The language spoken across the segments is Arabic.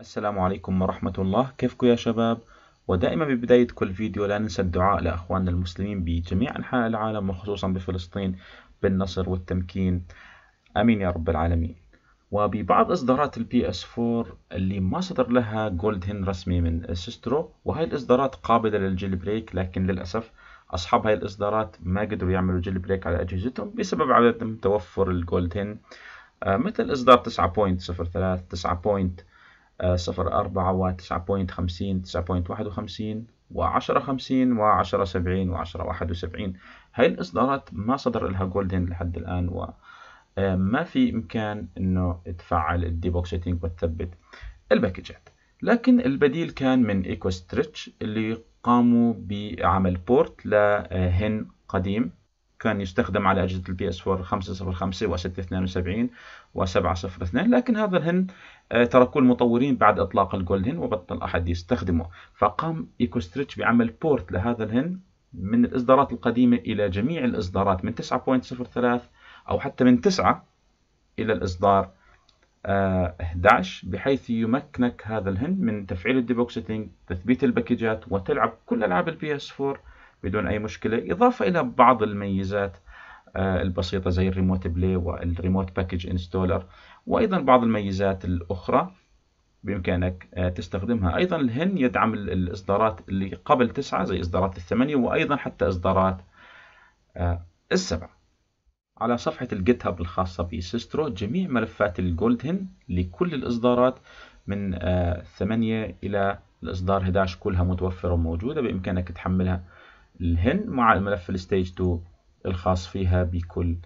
السلام عليكم ورحمة الله كيفكم يا شباب ودائما ببداية كل فيديو لا ننسى الدعاء لأخواننا المسلمين بجميع أنحاء العالم وخصوصا بفلسطين بالنصر والتمكين أمين يا رب العالمين وببعض إصدارات البي اس 4 اللي ما صدر لها جولد هن رسمي من سيسترو وهي الإصدارات قابلة للجيل بريك لكن للأسف أصحاب هاي الإصدارات ما قدروا يعملوا جيل بريك على أجهزتهم بسبب عدم توفر الجولد هن آه، مثل إصدار 9.03 9.04 و 9.50 9.51 و1050 و1070 و1071 هاي الإصدارات ما صدر لها جولدن لحد الآن و آه، ما في إمكان إنه تفعل الديبوكسيتنج وتثبت الباكجات لكن البديل كان من إيكوستريتش اللي قاموا بعمل بورت لهن آه، قديم كان يستخدم على أجهزة البي اس 4 505 و 672 و 702 لكن هذا الهن آه، تركوه المطورين بعد إطلاق الجولد هن وبطل أحد يستخدمه فقام إيكوستريتش بعمل بورت لهذا الهن من الإصدارات القديمة إلى جميع الإصدارات من 9.03 أو حتى من 9 إلى الإصدار 11 آه، بحيث يمكنك هذا الهند من تفعيل الديبوكسيتنج تثبيت الباكجات وتلعب كل العاب البي اس 4 بدون اي مشكله اضافه الى بعض الميزات آه، البسيطه زي الريموت بلاي والريموت باكج انستولر وايضا بعض الميزات الاخرى بامكانك آه، تستخدمها ايضا الهن يدعم الاصدارات اللي قبل 9 زي اصدارات الثمانية وايضا حتى اصدارات السبعة على صفحة الجيت هاب الخاصة بسيسترو جميع ملفات الجولدن لكل الإصدارات من 8 آه، إلى الإصدار 11 كلها متوفرة وموجودة بإمكانك تحملها الهن مع الملف الستيج 2 الخاص فيها بكل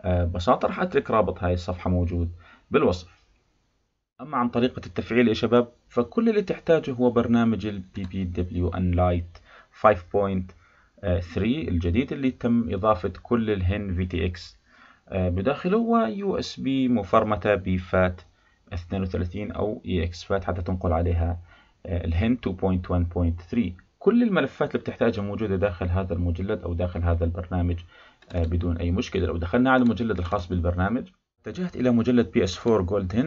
آه، بساطة راح أترك رابط هاي الصفحة موجود بالوصف أما عن طريقة التفعيل يا شباب فكل اللي تحتاجه هو برنامج البي بي دبليو أن لايت 5. 3 آه، الجديد اللي تم إضافة كل الهن VTX آه، بداخله و USB مفرمتة بفات 32 أو EXFAT حتى تنقل عليها آه، الهن 2.1.3 كل الملفات اللي بتحتاجها موجودة داخل هذا المجلد أو داخل هذا البرنامج بدون أي مشكلة لو دخلنا على المجلد الخاص بالبرنامج اتجهت إلى مجلد PS4 Golden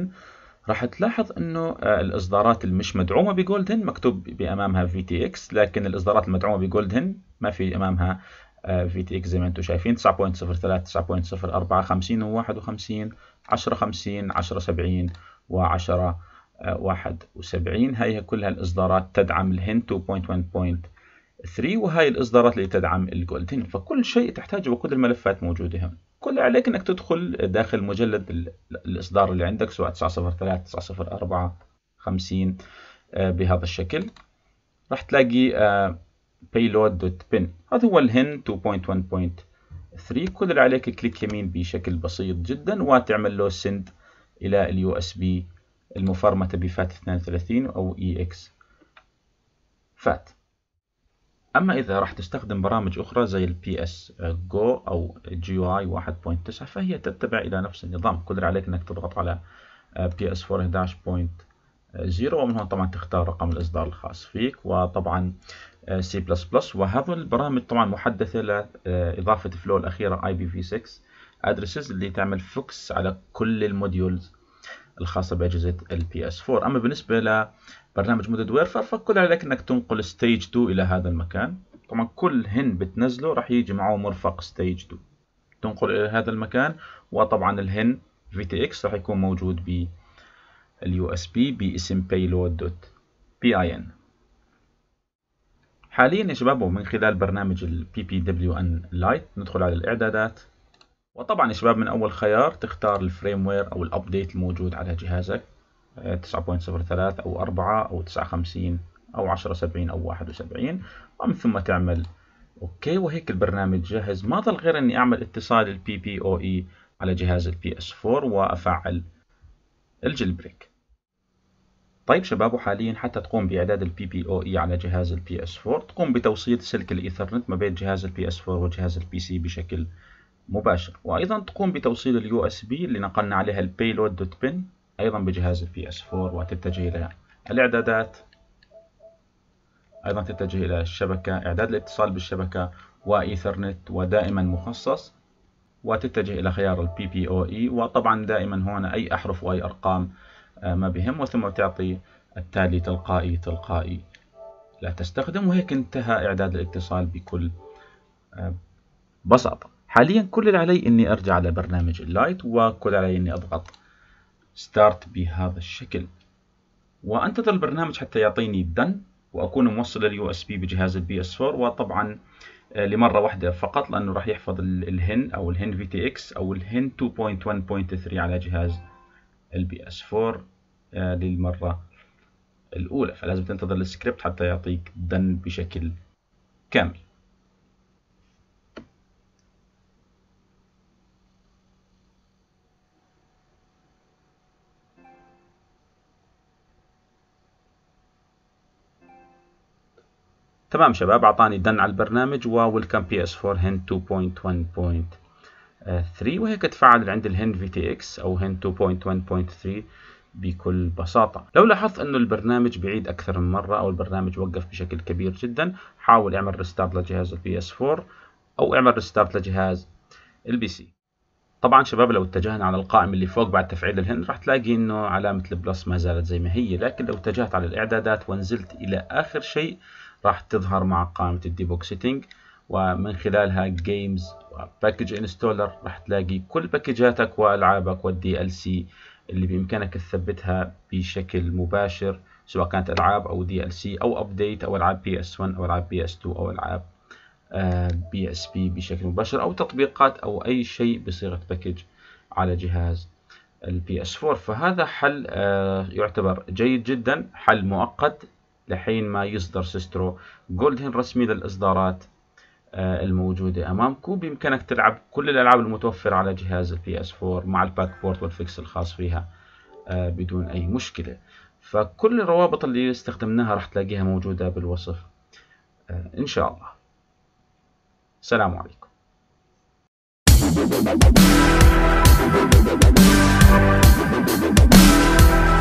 راح تلاحظ انه الاصدارات المش مدعومه بجولدن مكتوب بامامها VTX لكن الاصدارات المدعومه بجولدن ما في امامها آه، في تي اكس زي ما انتم شايفين 9.03 9.04 50 و 51 10 50 10 70 و 10 71 هاي كلها الاصدارات تدعم الهن 2.1.3 وهي الاصدارات اللي تدعم الجولد فكل شيء تحتاجه وكل الملفات موجوده هم كل اللي عليك انك تدخل داخل مجلد الاصدار اللي عندك سواء 903 904 50 بهذا الشكل راح تلاقي آه، payload.pin هذا هو الهن 2.1.3 كل اللي عليك كليك يمين بشكل بسيط جدا وتعمل له سند الى اليو اس بي المفرمته بفات 32 او اي e اكس فات اما اذا راح تستخدم برامج اخرى زي البي اس جو او جي او اي 1.9 فهي تتبع الى نفس النظام كل اللي عليك انك تضغط على بي اس 4 11.0 ومن هون طبعا تختار رقم الاصدار الخاص فيك وطبعا سي آه، بلس بلس وهذول البرامج طبعا محدثه لاضافه آه، فلو الاخيره ipv 6 addresses اللي تعمل فوكس على كل الموديولز الخاصه باجهزه ال ps 4 اما بالنسبه لبرنامج مودد ويرفر فكل عليك انك تنقل ستيج 2 الى هذا المكان طبعا كل هن بتنزله راح يجي معه مرفق ستيج 2 تنقل الى هذا المكان وطبعا الهن في راح يكون موجود باليو اس بي باسم payload.pin حاليا يا شباب ومن خلال برنامج ال PPWN Lite لايت ندخل على الاعدادات وطبعا يا شباب من اول خيار تختار الفريم وير او الابديت الموجود على جهازك 9.03 آه، او 4 او 59 او 1070 او 71 ومن ثم تعمل اوكي وهيك البرنامج جاهز ما ظل غير اني اعمل اتصال ال PPOE على جهاز ال ps 4 وافعل بريك طيب شباب وحاليا حتى تقوم بإعداد البي بي أو إي على جهاز البي اس 4 تقوم بتوصيل سلك الإيثرنت ما بين جهاز البي اس 4 وجهاز البي سي بشكل مباشر وأيضا تقوم بتوصيل اليو اس بي اللي نقلنا عليها البيلود دوت بن أيضا بجهاز البي اس 4 وتتجه إلى الإعدادات أيضا تتجه إلى الشبكة إعداد الاتصال بالشبكة وإيثرنت ودائما مخصص وتتجه إلى خيار البي بي أو إي وطبعا دائما هنا أي أحرف وأي أرقام آه، ما بهم وثم تعطي التالي تلقائي تلقائي لا تستخدم وهيك انتهى إعداد الاتصال بكل آه، بساطة حاليا كل اللي علي أني أرجع لبرنامج اللايت وكل علي أني أضغط ستارت بهذا الشكل وأنتظر البرنامج حتى يعطيني دن وأكون موصل اليو اس بي بجهاز البي اس 4 وطبعا آه، لمرة واحدة فقط لأنه راح يحفظ الهن أو الهن في تي اكس أو الهن 2.1.3 على جهاز lbs 4 آه، للمرة الأولى فلازم تنتظر السكريبت حتى يعطيك دن بشكل كامل تمام شباب اعطاني دن على البرنامج وويلكم بي اس 4 هند 2.1.1 3 وهيك تفعل عند الهند في تي اكس او هند 2.1.3 بكل بساطة لو لاحظت أنه البرنامج بعيد أكثر من مرة أو البرنامج وقف بشكل كبير جدا حاول اعمل ريستارت لجهاز البي اس 4 أو اعمل ريستارت لجهاز البي سي طبعا شباب لو اتجهنا على القائمة اللي فوق بعد تفعيل الهند راح تلاقي أنه علامة البلس ما زالت زي ما هي لكن لو اتجهت على الإعدادات ونزلت إلى آخر شيء راح تظهر مع قائمة الديبوك سيتنج ومن خلالها جيمز وباكج انستولر راح تلاقي كل باكجاتك والعابك والدي ال سي اللي بامكانك تثبتها بشكل مباشر سواء كانت العاب او دي ال سي او ابديت او العاب بي اس 1 او العاب بي اس 2 او العاب بي اس بي بشكل مباشر او تطبيقات او اي شيء بصيغه باكج على جهاز البي اس 4 فهذا حل آه، يعتبر جيد جدا حل مؤقت لحين ما يصدر سيسترو جولدن رسمي للاصدارات آه، الموجودة أمامكم بإمكانك تلعب كل الألعاب المتوفرة على جهاز البي اس 4 مع الباك بورت والفيكس الخاص فيها آه، بدون أي مشكلة فكل الروابط اللي استخدمناها راح تلاقيها موجودة بالوصف آه، إن شاء الله سلام عليكم